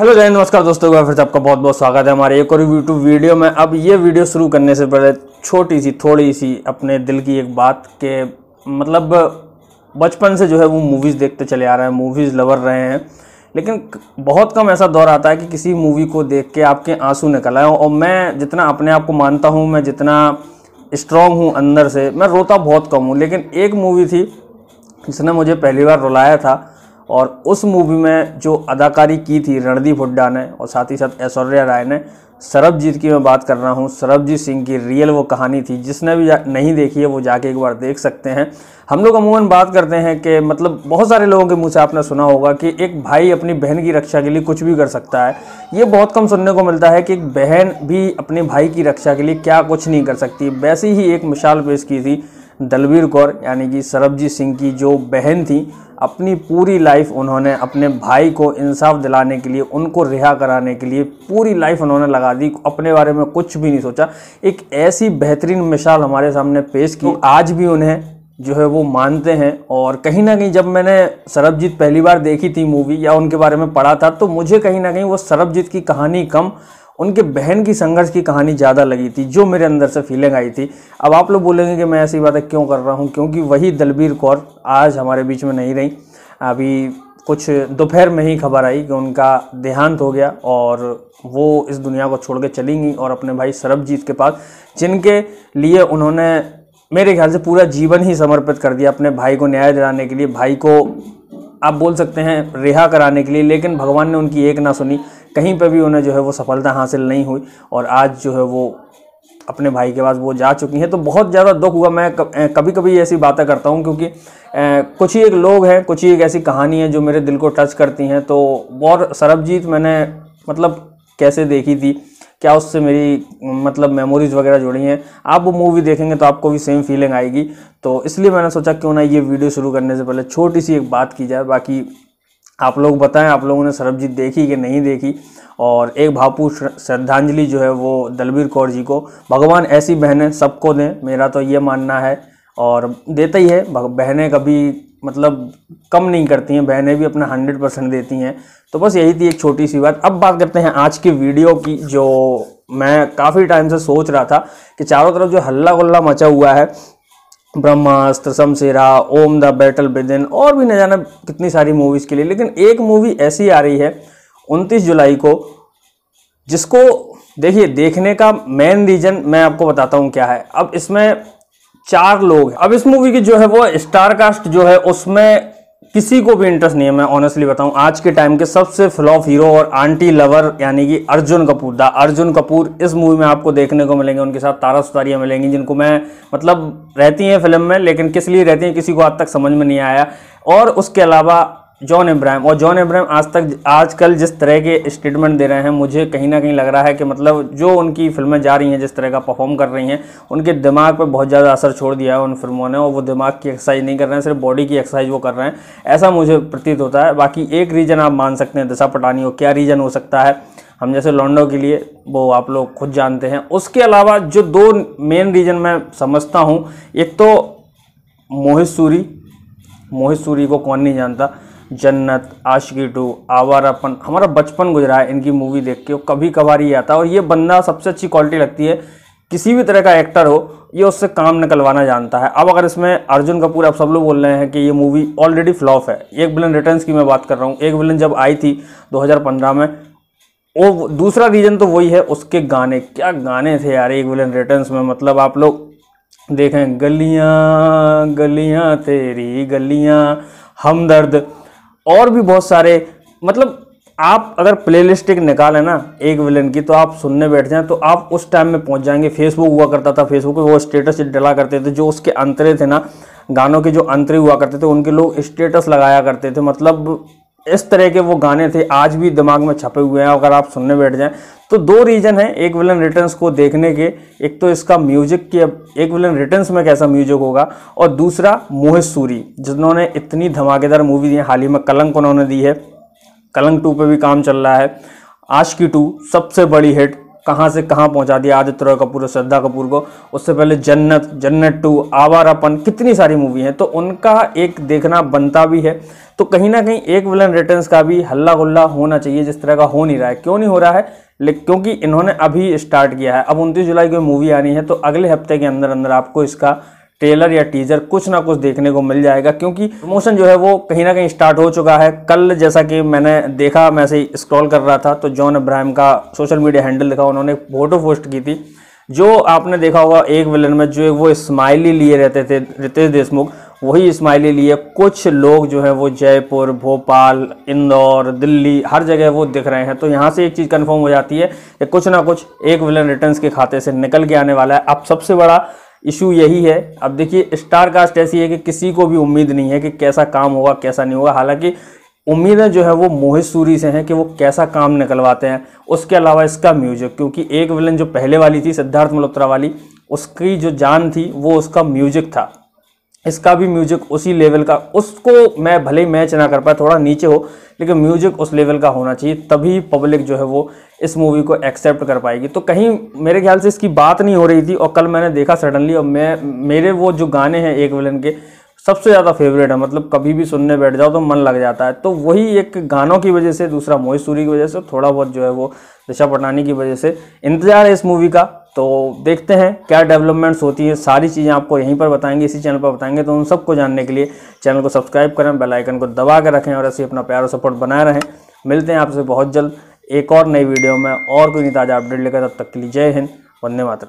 hello जय नमस्कार दोस्तों फिर से आपका बहुत बहुत स्वागत है हमारे एक और यूट्यूब वीडियो में अब ये वीडियो शुरू करने से पहले छोटी सी थोड़ी सी अपने दिल की एक बात के मतलब बचपन से जो है वो मूवीज़ देखते चले आ रहे हैं मूवीज़ लवर रहे हैं लेकिन बहुत कम ऐसा दौर आता है कि किसी मूवी को देख के आपके आंसू निकल आए और मैं जितना अपने आप को मानता हूँ मैं जितना स्ट्रॉन्ग हूँ अंदर से मैं रोता बहुत कम हूँ लेकिन एक मूवी थी जिसने मुझे पहली बार रुलाया था और उस मूवी में जो अदाकारी की थी रणदीप हुड्डा ने और साथ ही साथ ऐश्वर्या राय ने सरबजीत की मैं बात कर रहा हूँ सरबजीत सिंह की रियल वो कहानी थी जिसने भी नहीं देखी है वो जाके एक बार देख सकते हैं हम लोग अमूमन बात करते हैं कि मतलब बहुत सारे लोगों के मुँह से आपने सुना होगा कि एक भाई अपनी बहन की रक्षा के लिए कुछ भी कर सकता है ये बहुत कम सुनने को मिलता है कि एक बहन भी अपने भाई की रक्षा के लिए क्या कुछ नहीं कर सकती वैसी ही एक मिसाल पेश की थी दलवीर कौर यानी कि सरबजीत सिंह की जो बहन थी अपनी पूरी लाइफ उन्होंने अपने भाई को इंसाफ दिलाने के लिए उनको रिहा कराने के लिए पूरी लाइफ उन्होंने लगा दी अपने बारे में कुछ भी नहीं सोचा एक ऐसी बेहतरीन मिसाल हमारे सामने पेश की आज भी उन्हें जो है वो मानते हैं और कहीं ना कहीं जब मैंने सरबजीत पहली बार देखी थी मूवी या उनके बारे में पढ़ा था तो मुझे कहीं ना कहीं वो सरबजीत की कहानी कम उनके बहन की संघर्ष की कहानी ज़्यादा लगी थी जो मेरे अंदर से फीलिंग आई थी अब आप लोग बोलेंगे कि मैं ऐसी बातें क्यों कर रहा हूँ क्योंकि वही दलबीर कौर आज हमारे बीच में नहीं रही अभी कुछ दोपहर में ही खबर आई कि उनका देहांत हो गया और वो इस दुनिया को छोड़ के चली गई और अपने भाई सरबजीत के पास जिनके लिए उन्होंने मेरे ख्याल से पूरा जीवन ही समर्पित कर दिया अपने भाई को न्याय दिलाने के लिए भाई को आप बोल सकते हैं रिहा कराने के लिए लेकिन भगवान ने उनकी एक ना सुनी कहीं पर भी उन्हें जो है वो सफलता हासिल नहीं हुई और आज जो है वो अपने भाई के पास वो जा चुकी हैं तो बहुत ज़्यादा दुख हुआ मैं कभी कभी ऐसी बातें करता हूँ क्योंकि कुछ ही एक लोग हैं कुछ ही एक ऐसी कहानी है जो मेरे दिल को टच करती हैं तो और सरबजीत मैंने मतलब कैसे देखी थी क्या उससे मेरी मतलब मेमोरीज़ वगैरह जुड़ी हैं आप वो मूवी देखेंगे तो आपको भी सेम फीलिंग आएगी तो इसलिए मैंने सोचा क्यों ना ये वीडियो शुरू करने से पहले छोटी सी एक बात की जाए बाकी आप लोग बताएं आप लोगों ने सरबजीत देखी कि नहीं देखी और एक भापू श्रद्धांजलि जो है वो दलबीर कौर जी को भगवान ऐसी बहनें सबको दें मेरा तो ये मानना है और देता ही है बहनें कभी मतलब कम नहीं करती हैं बहनें भी अपना हंड्रेड परसेंट देती हैं तो बस यही थी एक छोटी सी बात अब बात करते हैं आज की वीडियो की जो मैं काफ़ी टाइम से सोच रहा था कि चारों तरफ जो हल्ला गुल्ला मचा हुआ है Brahmastra Shamshera Om the battle within और भी न जाना कितनी सारी मूवीज़ के लिए लेकिन एक मूवी ऐसी आ रही है उनतीस जुलाई को जिसको देखिए देखने का मेन रीज़न मैं आपको बताता हूँ क्या है अब इसमें चार लोग अब इस मूवी की जो है वो स्टार कास्ट जो है उसमें किसी को भी इंटरेस्ट नहीं है मैं ऑनेस्टली बताऊं आज के टाइम के सबसे फ्लॉप हीरो और आंटी लवर यानी कि अर्जुन कपूर द अर्जुन कपूर इस मूवी में आपको देखने को मिलेंगे उनके साथ तारा सुतारियाँ मिलेंगी जिनको मैं मतलब रहती हैं फिल्म में लेकिन किस लिए रहती हैं किसी को आज तक समझ में नहीं आया और उसके अलावा जॉन इब्राहिम और जॉन इब्राहिम आज तक आजकल जिस तरह के स्टेटमेंट दे रहे हैं मुझे कहीं ना कहीं लग रहा है कि मतलब जो उनकी फिल्में जा रही हैं जिस तरह का परफॉर्म कर रही हैं उनके दिमाग पर बहुत ज़्यादा असर छोड़ दिया है उन फिल्मों ने और वो दिमाग की एक्सरसाइज नहीं कर रहे हैं सिर्फ बॉडी की एक्सरसाइज वो कर रहे हैं ऐसा मुझे प्रतीत होता है बाकी एक रीज़न आप मान सकते हैं दिशा पटानी हो क्या रीज़न हो सकता है हम जैसे लॉन्डो के लिए वो आप लोग खुद जानते हैं उसके अलावा जो दो मेन रीज़न मैं समझता हूँ एक तो मोहित सूरी मोहित सूरी को कौन नहीं जानता जन्नत आशिकी टू आवारापन हमारा बचपन गुजरा है इनकी मूवी देख के कभी कभार ही आता है और ये बंदा सबसे अच्छी क्वालिटी लगती है किसी भी तरह का एक्टर हो ये उससे काम निकलवाना जानता है अब अगर इसमें अर्जुन कपूर आप सब लोग बोल रहे हैं कि ये मूवी ऑलरेडी फ्लॉप है एक विलन रिटर्न्स की मैं बात कर रहा हूँ एक विलन जब आई थी 2015 में वो दूसरा रीज़न तो वही है उसके गाने क्या गाने थे यार एक विलन रिटर्न्स में मतलब आप लोग देखें गलियाँ गलियाँ तेरी गलियाँ हमदर्द और भी बहुत सारे मतलब आप अगर प्ले लिस्ट एक निकालें ना एक विलन की तो आप सुनने बैठ जाएं तो आप उस टाइम में पहुंच जाएंगे फेसबुक हुआ करता था फेसबुक पे वो स्टेटस डला करते थे जो उसके अंतरे थे ना गानों के जो अंतरे हुआ करते थे उनके लोग स्टेटस लगाया करते थे मतलब इस तरह के वो गाने थे आज भी दिमाग में छपे हुए हैं अगर आप सुनने बैठ जाएं तो दो रीज़न है एक विलन रिटर्न्स को देखने के एक तो इसका म्यूजिक अब एक विलन रिटर्न्स में कैसा म्यूजिक होगा और दूसरा मोहित सूरी जिन्होंने इतनी धमाकेदार मूवी दी है हाल ही में कलंक उन्होंने दी है कलंक टू पर भी काम चल रहा है आश की टू सबसे बड़ी हिट कहाँ से कहाँ पहुँचा दिया आदित्य रॉय कपूर और श्रद्धा कपूर को उससे पहले जन्नत जन्नत टू आवारापन कितनी सारी मूवी हैं तो उनका एक देखना बनता भी है तो कहीं ना कहीं एक विलन रिटर्न्स का भी हल्ला गुल्ला होना चाहिए जिस तरह का हो नहीं रहा है क्यों नहीं हो रहा है क्योंकि इन्होंने अभी स्टार्ट किया है अब उनतीस जुलाई को मूवी आनी है तो अगले हफ्ते के अंदर अंदर आपको इसका ट्रेलर या टीजर कुछ ना कुछ देखने को मिल जाएगा क्योंकि प्रमोशन जो है वो कहीं ना कहीं स्टार्ट हो चुका है कल जैसा कि मैंने देखा मैं ऐसे स्क्रॉल कर रहा था तो जॉन अब्राहम का सोशल मीडिया हैंडल लिखा उन्होंने फोटो पोस्ट की थी जो आपने देखा होगा एक विलन में जो वो स्माइली लिए रहते थे रितेश देशमुख वही स्माइली लिए कुछ लोग जो है वो जयपुर भोपाल इंदौर दिल्ली हर जगह वो दिख रहे हैं तो यहाँ से एक चीज़ कंफर्म हो जाती है कि कुछ ना कुछ एक विलन रिटर्न्स के खाते से निकल के आने वाला है अब सबसे बड़ा इशू यही है अब देखिए स्टार कास्ट ऐसी है कि किसी को भी उम्मीद नहीं है कि कैसा काम होगा कैसा नहीं होगा हालांकि उम्मीदें जो है वो मोहित सूरी से हैं कि वो कैसा काम निकलवाते हैं उसके अलावा इसका म्यूजिक क्योंकि एक विलन जो पहले वाली थी सिद्धार्थ मल्होत्रा वाली उसकी जो जान थी वो उसका म्यूजिक था इसका भी म्यूजिक उसी लेवल का उसको मैं भले ही मैच ना कर पाया थोड़ा नीचे हो लेकिन म्यूजिक उस लेवल का होना चाहिए तभी पब्लिक जो है वो इस मूवी को एक्सेप्ट कर पाएगी तो कहीं मेरे ख्याल से इसकी बात नहीं हो रही थी और कल मैंने देखा सडनली और मैं मेरे वो जो गाने हैं एक विलन के सबसे ज़्यादा फेवरेट है मतलब कभी भी सुनने बैठ जाओ तो मन लग जाता है तो वही एक गानों की वजह से दूसरा मोहित सूरी की वजह से थोड़ा बहुत जो है वो दिशा पटानी की वजह से इंतज़ार है इस मूवी का तो देखते हैं क्या डेवलपमेंट्स होती है सारी चीज़ें आपको यहीं पर बताएंगे इसी चैनल पर बताएंगे तो उन सबको जानने के लिए चैनल को सब्सक्राइब करें बेल आइकन को दबा के रखें और ऐसे अपना प्यार और सपोर्ट बनाए रहें मिलते हैं आपसे बहुत जल्द एक और नई वीडियो में और कोई ताज़ा अपडेट लेकर तब तक के लिए जय हिंद वंदे मातर